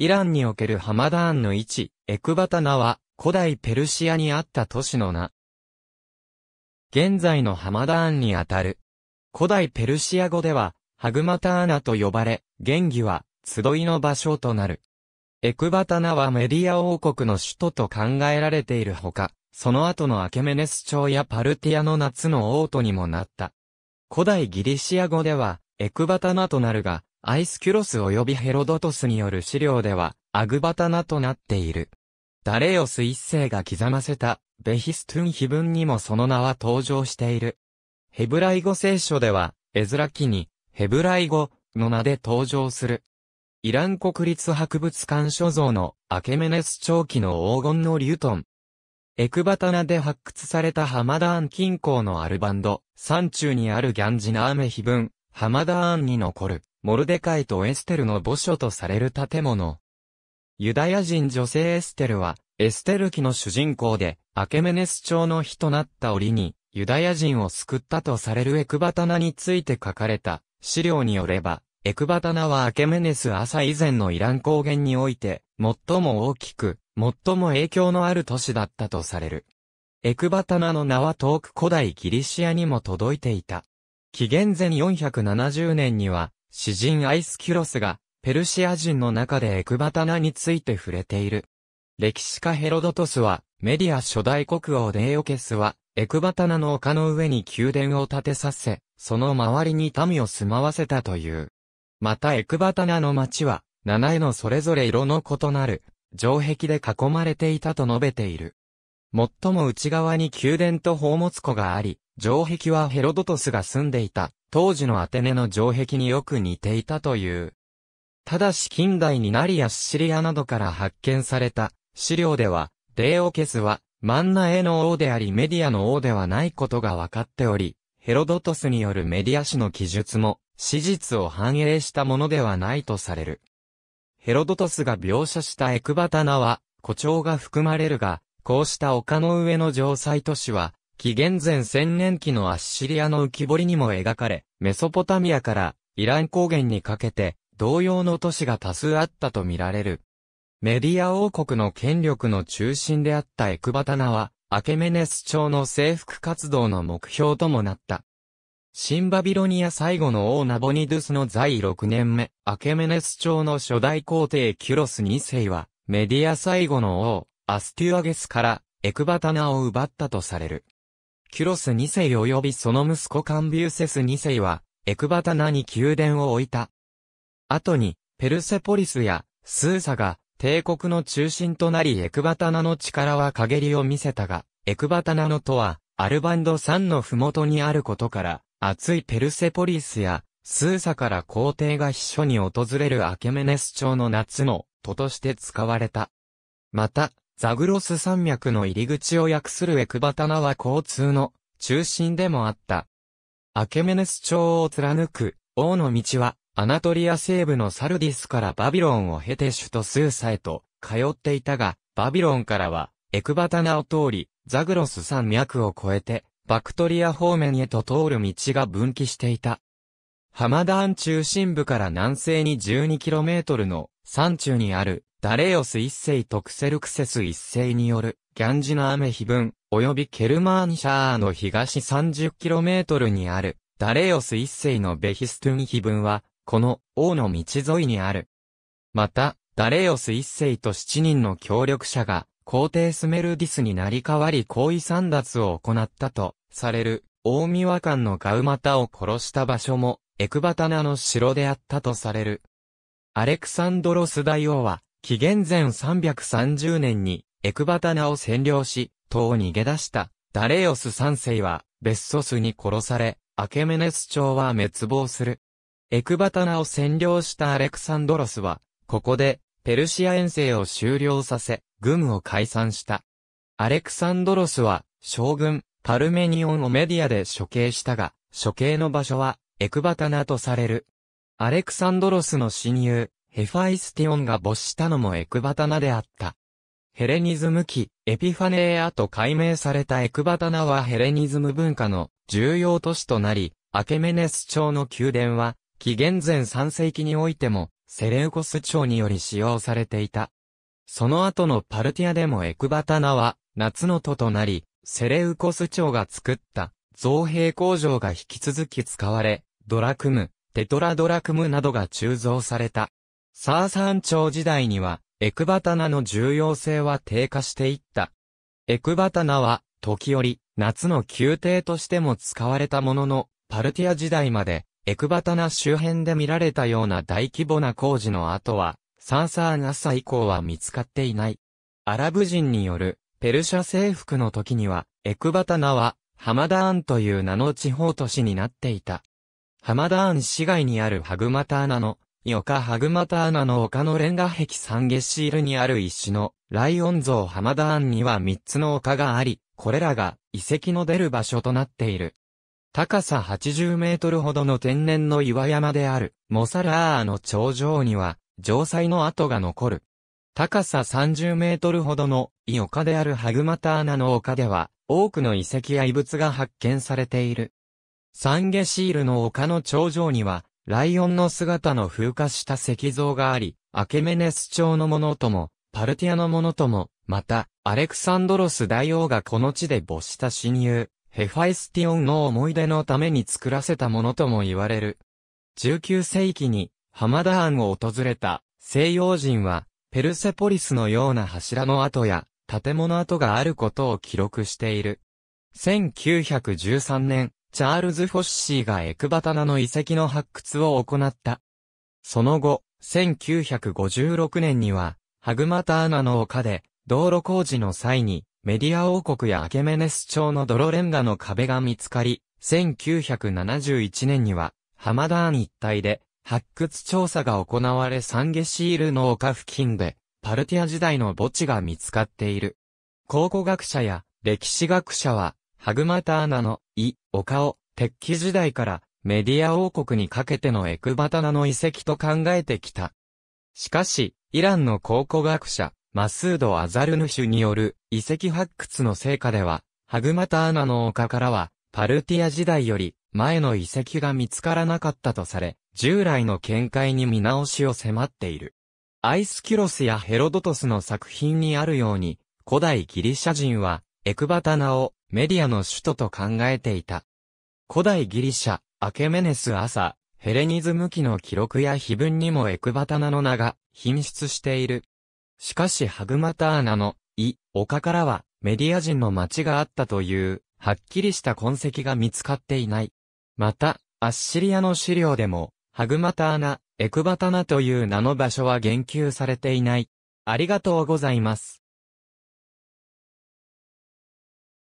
イランにおけるハマダーンの位置、エクバタナは、古代ペルシアにあった都市の名。現在のハマダーンにあたる。古代ペルシア語では、ハグマターナと呼ばれ、元義は、集いの場所となる。エクバタナはメディア王国の首都と考えられているほか、その後のアケメネス朝やパルティアの夏の王都にもなった。古代ギリシア語では、エクバタナとなるが、アイスキュロス及びヘロドトスによる資料では、アグバタナとなっている。ダレオス一世が刻ませた、ベヒストゥン碑文にもその名は登場している。ヘブライ語聖書では、エズラ記に、ヘブライ語の名で登場する。イラン国立博物館所蔵のアケメネス長期の黄金のリュートン。エクバタナで発掘されたハマダーン近郊のアルバンド、山中にあるギャンジナーメ碑文、浜田案に残る、モルデカイとエステルの墓所とされる建物。ユダヤ人女性エステルは、エステル記の主人公で、アケメネス朝の日となった折に、ユダヤ人を救ったとされるエクバタナについて書かれた資料によれば、エクバタナはアケメネス朝以前のイラン高原において、最も大きく、最も影響のある都市だったとされる。エクバタナの名は遠く古代ギリシアにも届いていた。紀元前470年には、詩人アイスキュロスが、ペルシア人の中でエクバタナについて触れている。歴史家ヘロドトスは、メディア初代国王デーオケスは、エクバタナの丘の上に宮殿を建てさせ、その周りに民を住まわせたという。またエクバタナの町は、七重のそれぞれ色の異なる、城壁で囲まれていたと述べている。最も内側に宮殿と宝物庫があり、城壁はヘロドトスが住んでいた、当時のアテネの城壁によく似ていたという。ただし近代にナリやシリアなどから発見された資料では、デーオケスはマンナエの王でありメディアの王ではないことが分かっており、ヘロドトスによるメディア史の記述も、史実を反映したものではないとされる。ヘロドトスが描写したエクバタナは、誇張が含まれるが、こうした丘の上の城塞都市は、紀元前千年期のアッシリアの浮き彫りにも描かれ、メソポタミアからイラン高原にかけて同様の都市が多数あったとみられる。メディア王国の権力の中心であったエクバタナは、アケメネス朝の征服活動の目標ともなった。シンバビロニア最後の王ナボニドゥスの在位6年目、アケメネス朝の初代皇帝キュロス2世は、メディア最後の王、アスティアゲスからエクバタナを奪ったとされる。キュロス2世及びその息子カンビューセス2世は、エクバタナに宮殿を置いた。後に、ペルセポリスや、スーサが、帝国の中心となりエクバタナの力は陰りを見せたが、エクバタナのとは、アルバンド3の麓にあることから、熱いペルセポリスや、スーサから皇帝が秘書に訪れるアケメネス朝の夏の、都として使われた。また、ザグロス山脈の入り口を訳するエクバタナは交通の中心でもあった。アケメネス朝を貫く王の道は、アナトリア西部のサルディスからバビロンを経て首都スーサへと通っていたが、バビロンからはエクバタナを通り、ザグロス山脈を越えて、バクトリア方面へと通る道が分岐していた。ハマダーン中心部から南西に 12km の山中にあるダレオス一世とクセルクセス一世による、ギャンジの雨碑文、及びケルマーニシャーの東 30km にある、ダレオス一世のベヒストゥン碑文は、この、王の道沿いにある。また、ダレオス一世と七人の協力者が、皇帝スメルディスになり代わり行為散奪を行ったと、される、大宮和のガウマタを殺した場所も、エクバタナの城であったとされる。アレクサンドロス大王は、紀元前330年にエクバタナを占領し、党を逃げ出したダレオス3世はベッソスに殺され、アケメネス朝は滅亡する。エクバタナを占領したアレクサンドロスは、ここでペルシア遠征を終了させ、軍を解散した。アレクサンドロスは、将軍、パルメニオンをメディアで処刑したが、処刑の場所は、エクバタナとされる。アレクサンドロスの親友、ヘファイスティオンが没したのもエクバタナであった。ヘレニズム期、エピファネーアと改名されたエクバタナはヘレニズム文化の重要都市となり、アケメネス朝の宮殿は、紀元前3世紀においても、セレウコス朝により使用されていた。その後のパルティアでもエクバタナは、夏の都となり、セレウコス朝が作った造幣工場が引き続き使われ、ドラクム、テトラドラクムなどが鋳造された。サーサン朝時代には、エクバタナの重要性は低下していった。エクバタナは、時折、夏の宮廷としても使われたものの、パルティア時代まで、エクバタナ周辺で見られたような大規模な工事の後は、サンサーナ朝以降は見つかっていない。アラブ人による、ペルシャ征服の時には、エクバタナは、ハマダーンという名の地方都市になっていた。ハマダーン市街にあるハグマターナのオカハグマターナの丘のレンガ壁ンゲシールにある石のライオン像ハマダーンには三つの丘があり、これらが遺跡の出る場所となっている。高さ80メートルほどの天然の岩山であるモサラーの頂上には城塞の跡が残る。高さ30メートルほどのイ丘であるハグマターナの丘では多くの遺跡や遺物が発見されている。サンゲシールの丘の頂上にはライオンの姿の風化した石像があり、アケメネス朝のものとも、パルティアのものとも、また、アレクサンドロス大王がこの地で没した親友、ヘファイスティオンの思い出のために作らせたものとも言われる。19世紀に、ハマダンを訪れた西洋人は、ペルセポリスのような柱の跡や、建物跡があることを記録している。1913年、チャールズ・フォッシーがエクバタナの遺跡の発掘を行った。その後、1956年には、ハグマターナの丘で、道路工事の際に、メディア王国やアケメネス町の泥レンガの壁が見つかり、1971年には、ハマダーン一帯で、発掘調査が行われサンゲシールの丘付近で、パルティア時代の墓地が見つかっている。考古学者や歴史学者は、ハグマターナのい、丘を、鉄器時代からメディア王国にかけてのエクバタナの遺跡と考えてきた。しかし、イランの考古学者、マスード・アザルヌシュによる遺跡発掘の成果では、ハグマターナの丘からは、パルティア時代より前の遺跡が見つからなかったとされ、従来の見解に見直しを迫っている。アイスキュロスやヘロドトスの作品にあるように、古代ギリシャ人はエクバタナをメディアの首都と考えていた。古代ギリシャ、アケメネス朝、ヘレニズム期の記録や碑文にもエクバタナの名が品質している。しかしハグマターナの、イ、丘からはメディア人の町があったという、はっきりした痕跡が見つかっていない。また、アッシリアの資料でも、ハグマターナ、エクバタナという名の場所は言及されていない。ありがとうございます。